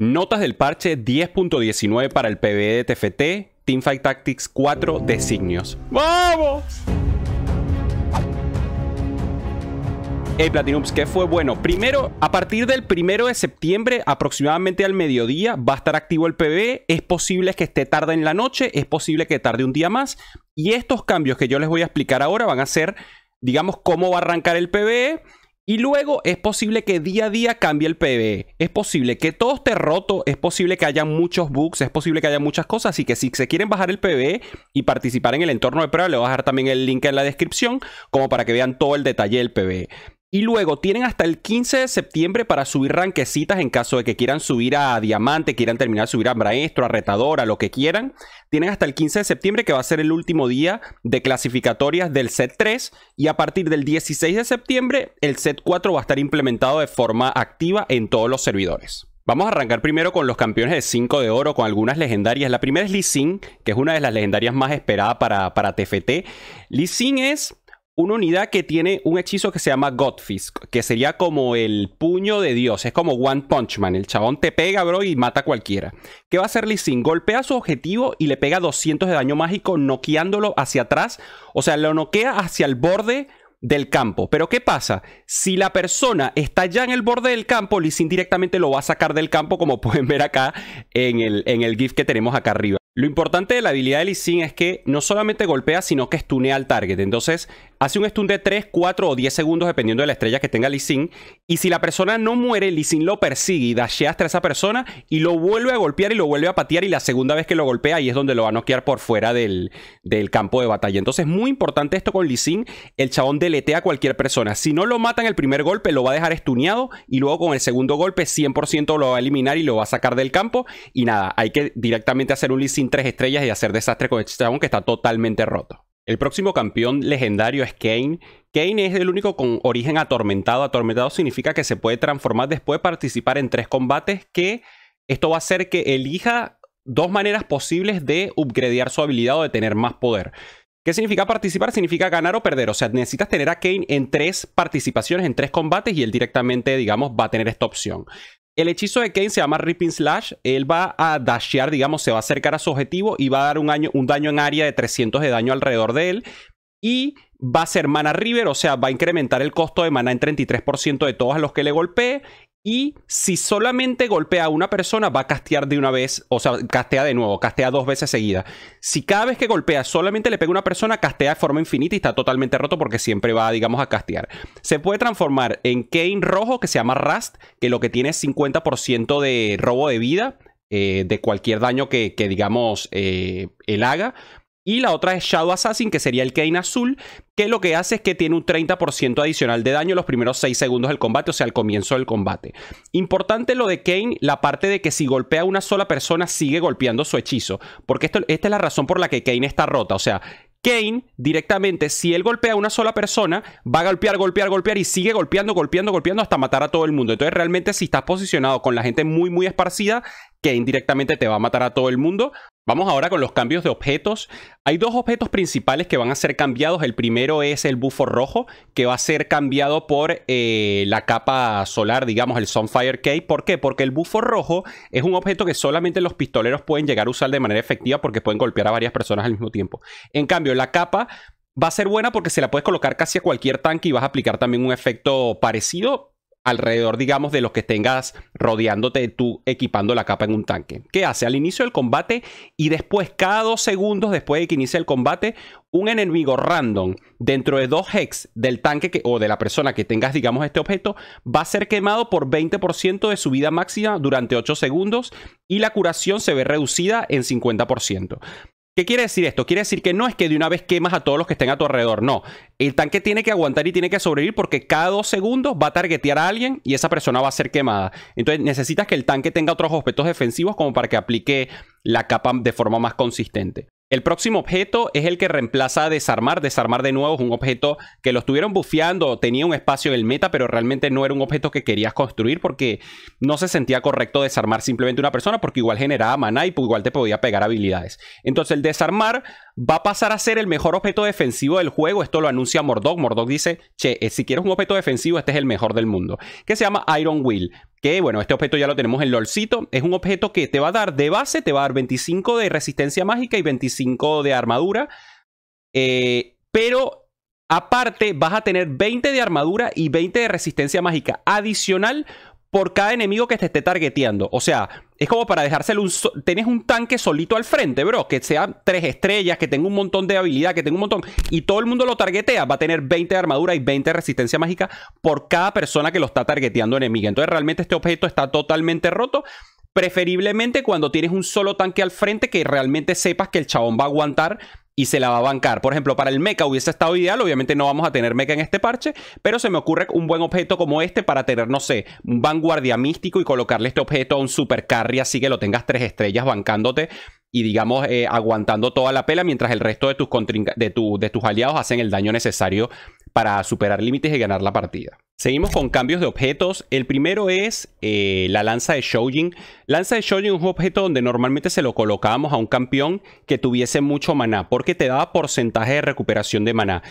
Notas del parche 10.19 para el PvE de TFT, Teamfight Tactics 4 designios. ¡Vamos! Hey Platinums, ¿qué fue? Bueno, primero, a partir del primero de septiembre, aproximadamente al mediodía, va a estar activo el PvE. Es posible que esté tarde en la noche, es posible que tarde un día más. Y estos cambios que yo les voy a explicar ahora van a ser, digamos, cómo va a arrancar el PvE y luego es posible que día a día cambie el PB. E. Es posible que todo esté roto, es posible que haya muchos bugs, es posible que haya muchas cosas. Así que si se quieren bajar el PB e y participar en el entorno de prueba, le voy a dejar también el link en la descripción como para que vean todo el detalle del PBE. Y luego tienen hasta el 15 de septiembre para subir ranquecitas en caso de que quieran subir a diamante, quieran terminar de subir a maestro, a retador, a lo que quieran. Tienen hasta el 15 de septiembre que va a ser el último día de clasificatorias del set 3 y a partir del 16 de septiembre el set 4 va a estar implementado de forma activa en todos los servidores. Vamos a arrancar primero con los campeones de 5 de oro, con algunas legendarias. La primera es Lee que es una de las legendarias más esperadas para, TFT. Lee es una unidad que tiene un hechizo que se llama Godfisk, que sería como el puño de Dios, es como One Punch Man, el chabón te pega, bro, y mata a cualquiera. ¿Qué va a hacer Lee Golpea su objetivo y le pega 200 de daño mágico, noqueándolo hacia atrás, o sea, lo noquea hacia el borde del campo. Pero ¿qué pasa? Si la persona está ya en el borde del campo, Lee Sin directamente lo va a sacar del campo, como pueden ver acá en el, en el GIF que tenemos acá arriba. Lo importante de la habilidad de Lee es que no solamente golpea, sino que estunea al target. Entonces, hace un stun de 3, 4 o 10 segundos dependiendo de la estrella que tenga Lee Y si la persona no muere, Lee Sin lo persigue y dashea hasta esa persona y lo vuelve a golpear y lo vuelve a patear. Y la segunda vez que lo golpea, ahí es donde lo va a noquear por fuera del, campo de batalla. Entonces, es muy importante esto con Lee El chabón deletea a cualquier persona. Si no lo mata en el primer golpe, lo va a dejar estuneado y luego con el segundo golpe 100% lo va a eliminar y lo va a sacar del campo. Y nada, hay que directamente hacer un Lee Sin 3 estrellas y hacer desastre con este chabón que está totalmente roto. El próximo campeón legendario es Kane. Kane es el único con origen atormentado. Atormentado significa que se puede transformar después participar en tres combates que esto va a hacer que elija dos maneras posibles de upgradear su habilidad o de tener más poder. ¿Qué significa participar? Significa ganar o perder. O sea, necesitas tener a Kane en tres participaciones, en tres combates, y él directamente, digamos, va a tener esta opción. El hechizo de Kane se llama Ripping Slash. Él va a dashear, digamos, se va a acercar a su objetivo y va a dar un, año, un daño en área de 300 de daño alrededor de él. Y va a ser mana River, o sea, va a incrementar el costo de mana en 33% de todos los que le golpee y si solamente golpea a una persona, va a castear de una vez, o sea, castea de nuevo, castea dos veces seguida. Si cada vez que golpea solamente le pega a una persona, castea de forma infinita y está totalmente roto porque siempre va, digamos, a castear. Se puede transformar en Kane rojo, que se llama Rust, que lo que tiene es 50% de robo de vida. Eh, de cualquier daño que, digamos, eh, él haga. Y la otra es Shadow Assassin, que sería el Kane azul, que lo que hace es que tiene un 30% adicional de daño los primeros 6 segundos del combate, o sea, al comienzo del combate. Importante lo de Kane, la parte de que si golpea a una sola persona, sigue golpeando su hechizo. Porque esto, esta es la razón por la que Kane está rota. O sea, Kane directamente, si él golpea a una sola persona, va a golpear, golpear, golpear y sigue golpeando, golpeando, golpeando hasta matar a todo el mundo. Entonces realmente si estás posicionado con la gente muy, muy esparcida, Kane directamente te va a matar a todo el mundo Vamos ahora con los cambios de objetos. Hay dos objetos principales que van a ser cambiados. El primero es el bufo rojo, que va a ser cambiado por eh, la capa solar, digamos, el Sunfire Cape. ¿Por qué? Porque el bufo rojo es un objeto que solamente los pistoleros pueden llegar a usar de manera efectiva porque pueden golpear a varias personas al mismo tiempo. En cambio, la capa va a ser buena porque se la puedes colocar casi a cualquier tanque y vas a aplicar también un efecto parecido, alrededor, digamos, de los que tengas rodeándote tú equipando la capa en un tanque. ¿Qué hace? Al inicio del combate y después, cada dos segundos después de que inicie el combate, un enemigo random dentro de dos hex del tanque o de la persona que tengas, digamos, este objeto, va a ser quemado por 20% de su vida máxima durante 8 segundos y la curación se ve reducida en 50%. ¿Qué quiere decir esto? Quiere decir que no es que de una vez quemas a todos los que estén a tu alrededor, no. El tanque tiene que aguantar y tiene que sobrevivir porque cada dos segundos va a targetear a alguien y esa persona va a ser quemada. Entonces necesitas que el tanque tenga otros aspectos defensivos como para que aplique la capa de forma más consistente. El próximo objeto es el que reemplaza desarmar. Desarmar de nuevo es un objeto que lo estuvieron bufeando, tenía un espacio en el meta, pero realmente no era un objeto que querías construir porque no se sentía correcto desarmar simplemente una persona porque igual generaba mana y igual te podía pegar habilidades. Entonces el desarmar va a pasar a ser el mejor objeto defensivo del juego. Esto lo anuncia Mordoc. Mordoc dice, che, eh, si quieres un objeto defensivo, este es el mejor del mundo. Que se llama Iron Will. Que bueno, este objeto ya lo tenemos en LOLcito. Es un objeto que te va a dar de base, te va a dar 25 de resistencia mágica y 25 de armadura. Eh, pero Aparte, vas a tener 20 de armadura y 20 de resistencia mágica adicional por cada enemigo que te esté targeteando. O sea, es como para dejárselo un... un tanque solito al frente, bro. Que sea tres estrellas, que tenga un montón de habilidad, que tenga un montón... Y todo el mundo lo targetea. Va a tener 20 de armadura y 20 de resistencia mágica por cada persona que lo está targeteando enemiga. Entonces realmente este objeto está totalmente roto. Preferiblemente cuando tienes un solo tanque al frente que realmente sepas que el chabón va a aguantar y se la va a bancar. Por ejemplo, para el mecha hubiese estado ideal, obviamente no vamos a tener mecha en este parche, pero se me ocurre un buen objeto como este para tener, no sé, un vanguardia místico y colocarle este objeto a un super carry así que lo tengas tres estrellas bancándote y digamos eh, aguantando toda la pela mientras el resto de tus, de tus aliados hacen el daño necesario para superar límites y ganar la partida. Seguimos con cambios de objetos. El primero es eh, la lanza de Shoujin. Lanza de Shoujin es un objeto donde normalmente se lo colocábamos a un campeón que tuviese mucho maná, porque te daba porcentaje de recuperación de maná.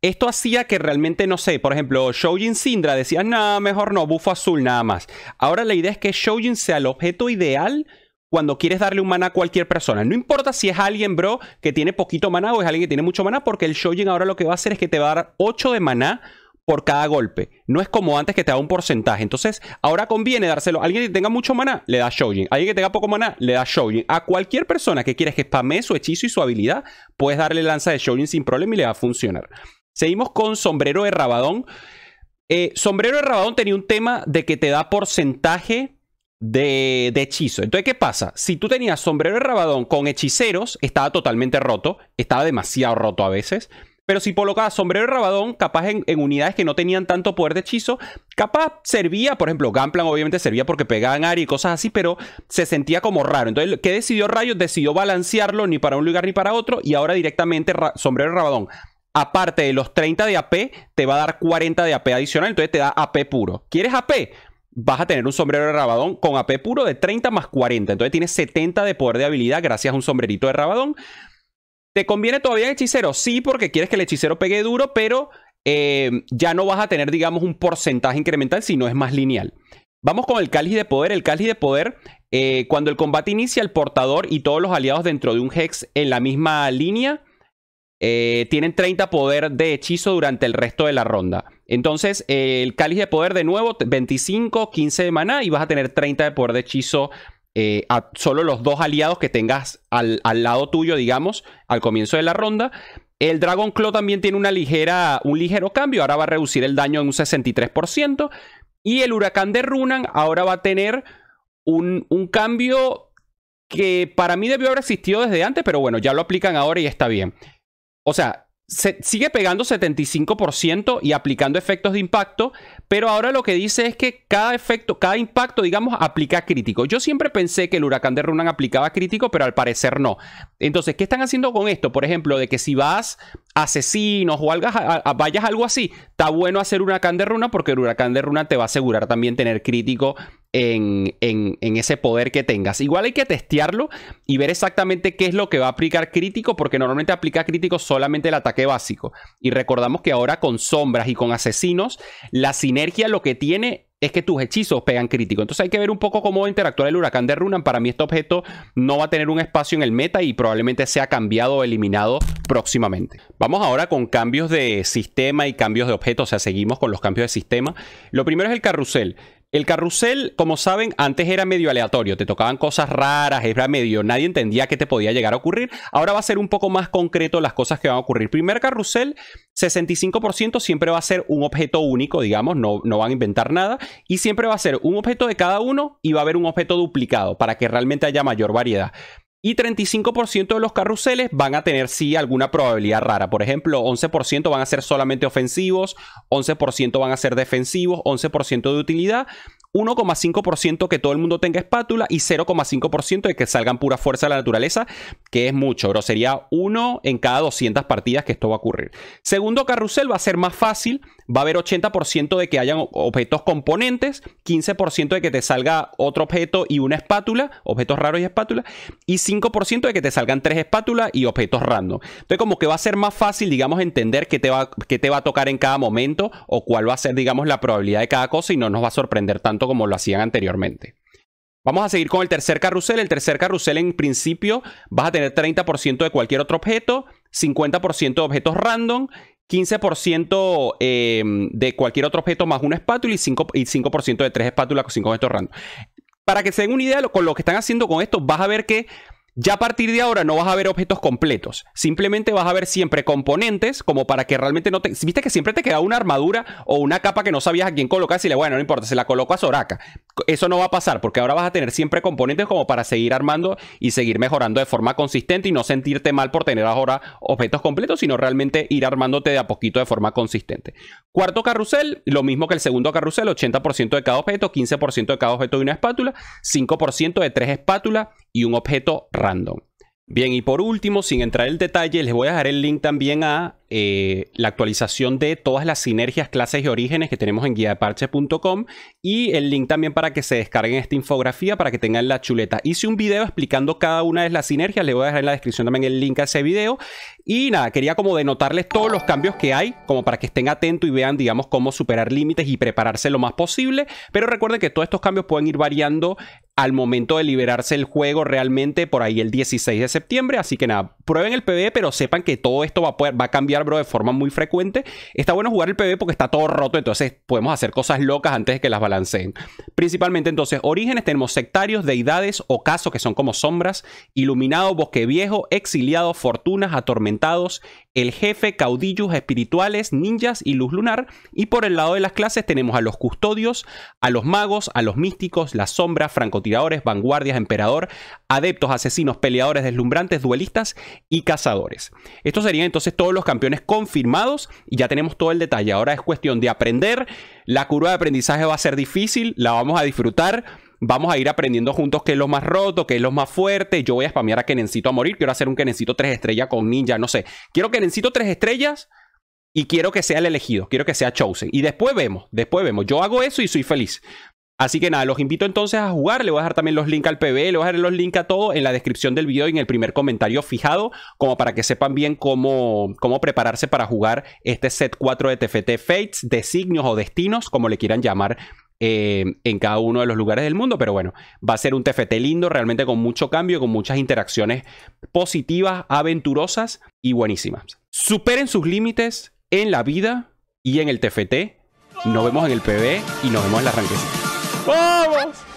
Esto hacía que realmente, no sé, por ejemplo, Shoujin Sindra decía, nada, mejor no, bufo azul nada más. Ahora la idea es que Shoujin sea el objeto ideal cuando quieres darle un maná a cualquier persona. No importa si es alguien, bro, que tiene poquito maná o es alguien que tiene mucho maná, porque el Shoujin ahora lo que va a hacer es que te va a dar 8 de maná por cada golpe. No es como antes que te da un porcentaje. Entonces, ahora conviene dárselo. Alguien que tenga mucho maná, le da Shoujin. Alguien que tenga poco maná, le da Shoujin. A cualquier persona que quieras que spamee su hechizo y su habilidad, puedes darle lanza de showing sin problema y le va a funcionar. Seguimos con Sombrero de Rabadón. Eh, sombrero de Rabadón tenía un tema de que te da porcentaje de, de, hechizo. Entonces, ¿qué pasa? Si tú tenías Sombrero de Rabadón con hechiceros, estaba totalmente roto. Estaba demasiado roto a veces. Pero si colocaba sombrero de rabadón, capaz en, unidades que no tenían tanto poder de hechizo, capaz servía, por ejemplo, Gamplan obviamente servía porque pegaban área y cosas así, pero se sentía como raro. Entonces, ¿qué decidió Rayos? Decidió balancearlo ni para un lugar ni para otro y ahora directamente sombrero de rabadón. Aparte de los 30 de AP, te va a dar 40 de AP adicional, entonces te da AP puro. ¿Quieres AP? vas a tener un sombrero de rabadón con AP puro de 30 más 40. Entonces tienes 70 de poder de habilidad gracias a un sombrerito de rabadón. ¿Te conviene todavía el hechicero? Sí, porque quieres que el hechicero pegue duro, pero eh, ya no vas a tener, digamos, un porcentaje incremental, sino es más lineal. Vamos con el cáliz de poder. El cáliz de poder, eh, cuando el combate inicia, el portador y todos los aliados dentro de un hex en la misma línea eh, tienen 30 poder de hechizo durante el resto de la ronda. Entonces, el cáliz de poder de nuevo, 25, 15 de maná y vas a tener 30 de poder de hechizo eh, a solo los dos aliados que tengas al, lado tuyo, digamos, al comienzo de la ronda. El Dragon Claw también tiene una ligera, un ligero cambio, ahora va a reducir el daño en un 63%. Y el Huracán de Runan ahora va a tener un, un cambio que para mí debió haber existido desde antes, pero bueno, ya lo aplican ahora y está bien. O sea, sigue pegando 75% y aplicando efectos de impacto, pero ahora lo que dice es que cada efecto, cada impacto, digamos, aplica crítico. Yo siempre pensé que el huracán de Runan aplicaba crítico, pero al parecer no. Entonces, ¿qué están haciendo con esto? Por ejemplo, de que si vas asesinos o algas, vayas algo así, está bueno hacer huracán de runa porque el huracán de runa te va a asegurar también tener crítico en, en, ese poder que tengas. Igual hay que testearlo y ver exactamente qué es lo que va a aplicar crítico porque normalmente aplica crítico solamente el ataque básico. Y recordamos que ahora con sombras y con asesinos, la sinergia lo que tiene es que tus hechizos pegan crítico. Entonces hay que ver un poco cómo interactuar el huracán de Runan. Para mí este objeto no va a tener un espacio en el meta y probablemente sea cambiado o eliminado próximamente. Vamos ahora con cambios de sistema y cambios de objetos. O sea, seguimos con los cambios de sistema. Lo primero es el carrusel. El carrusel, como saben, antes era medio aleatorio, te tocaban cosas raras, era medio, nadie entendía qué te podía llegar a ocurrir. Ahora va a ser un poco más concreto las cosas que van a ocurrir. Primer carrusel, 65% siempre va a ser un objeto único, digamos, no, no van a inventar nada, y siempre va a ser un objeto de cada uno y va a haber un objeto duplicado para que realmente haya mayor variedad y 35% de los carruseles van a tener sí alguna probabilidad rara. Por ejemplo, 11% van a ser solamente ofensivos, 11% van a ser defensivos, 11% de utilidad, 1,5% que todo el mundo tenga espátula y 0,5% de que salgan pura fuerza de la naturaleza, que es mucho, pero sería uno en cada 200 partidas que esto va a ocurrir. Segundo carrusel va a ser más fácil, va a haber 80% de que hayan objetos componentes, 15% de que te salga otro objeto y una espátula, objetos raros y espátula, y 5% de que te salgan tres espátulas y objetos random. Entonces como que va a ser más fácil, digamos, entender qué te va, qué te va a tocar en cada momento o cuál va a ser, digamos, la probabilidad de cada cosa y no nos va a sorprender tanto como lo hacían anteriormente. Vamos a seguir con el tercer carrusel. El tercer carrusel en principio vas a tener 30% de cualquier otro objeto, 50% de objetos random, 15% eh, de cualquier otro objeto más una espátula y 5%, y 5 de tres espátulas con cinco objetos random. Para que se den una idea con lo que están haciendo con esto, vas a ver que ya a partir de ahora no vas a ver objetos completos, simplemente vas a ver siempre componentes como para que realmente no te... Viste que siempre te queda una armadura o una capa que no sabías a quién colocar y le, bueno, no importa, se la coloco a Soraka. Eso no va a pasar porque ahora vas a tener siempre componentes como para seguir armando y seguir mejorando de forma consistente y no sentirte mal por tener ahora objetos completos, sino realmente ir armándote de a poquito de forma consistente. Cuarto carrusel, lo mismo que el segundo carrusel, 80% de cada objeto, 15% de cada objeto de una espátula, 5% de tres espátulas y un objeto random. Bien, y por último, sin entrar en el detalle, les voy a dejar el link también a eh, la actualización de todas las sinergias, clases y orígenes que tenemos en guiadeparche.com y el link también para que se descarguen esta infografía para que tengan la chuleta. Hice un video explicando cada una de las sinergias, le voy a dejar en la descripción también el link a ese video. Y nada, quería como denotarles todos los cambios que hay, como para que estén atentos y vean, digamos, cómo superar límites y prepararse lo más posible. Pero recuerden que todos estos cambios pueden ir variando al momento de liberarse el juego realmente por ahí el 16 de septiembre. Así que nada, prueben el pb pero sepan que todo esto va a cambiar de forma muy frecuente. Está bueno jugar el PB porque está todo roto, entonces podemos hacer cosas locas antes de que las balanceen. Principalmente entonces, orígenes tenemos sectarios, deidades, casos que son como sombras, iluminado, bosque viejo, exiliados, fortunas, atormentados, el jefe, caudillos espirituales, ninjas y luz lunar. Y por el lado de las clases tenemos a los custodios, a los magos, a los místicos, las sombras, francotiradores, vanguardias, emperador, adeptos, asesinos, peleadores, deslumbrantes, duelistas y cazadores. Estos serían entonces todos los campeones confirmados y ya tenemos todo el detalle. Ahora es cuestión de aprender. La curva de aprendizaje va a ser difícil, la vamos a disfrutar vamos a ir aprendiendo juntos qué es lo más roto, qué es lo más fuerte. Yo voy a spamear a Kenencito a morir. Quiero hacer un Kenencito 3 estrellas con ninja, no sé. Quiero Kenencito 3 estrellas y quiero que sea el elegido, quiero que sea Chosen. Y después vemos, después vemos. Yo hago eso y soy feliz. Así que nada, los invito entonces a jugar. Le voy a dejar también los links al PB, le voy a dejar los links a todo en la descripción del video y en el primer comentario fijado, como para que sepan bien cómo, cómo prepararse para jugar este set 4 de TFT Fates, designios o destinos, como le quieran llamar eh, en cada uno de los lugares del mundo. Pero bueno, va a ser un TFT lindo, realmente con mucho cambio, con muchas interacciones positivas, aventurosas y buenísimas. Superen sus límites en la vida y en el TFT. Nos vemos en el PB y nos vemos en la ranquecita. ¡Vamos!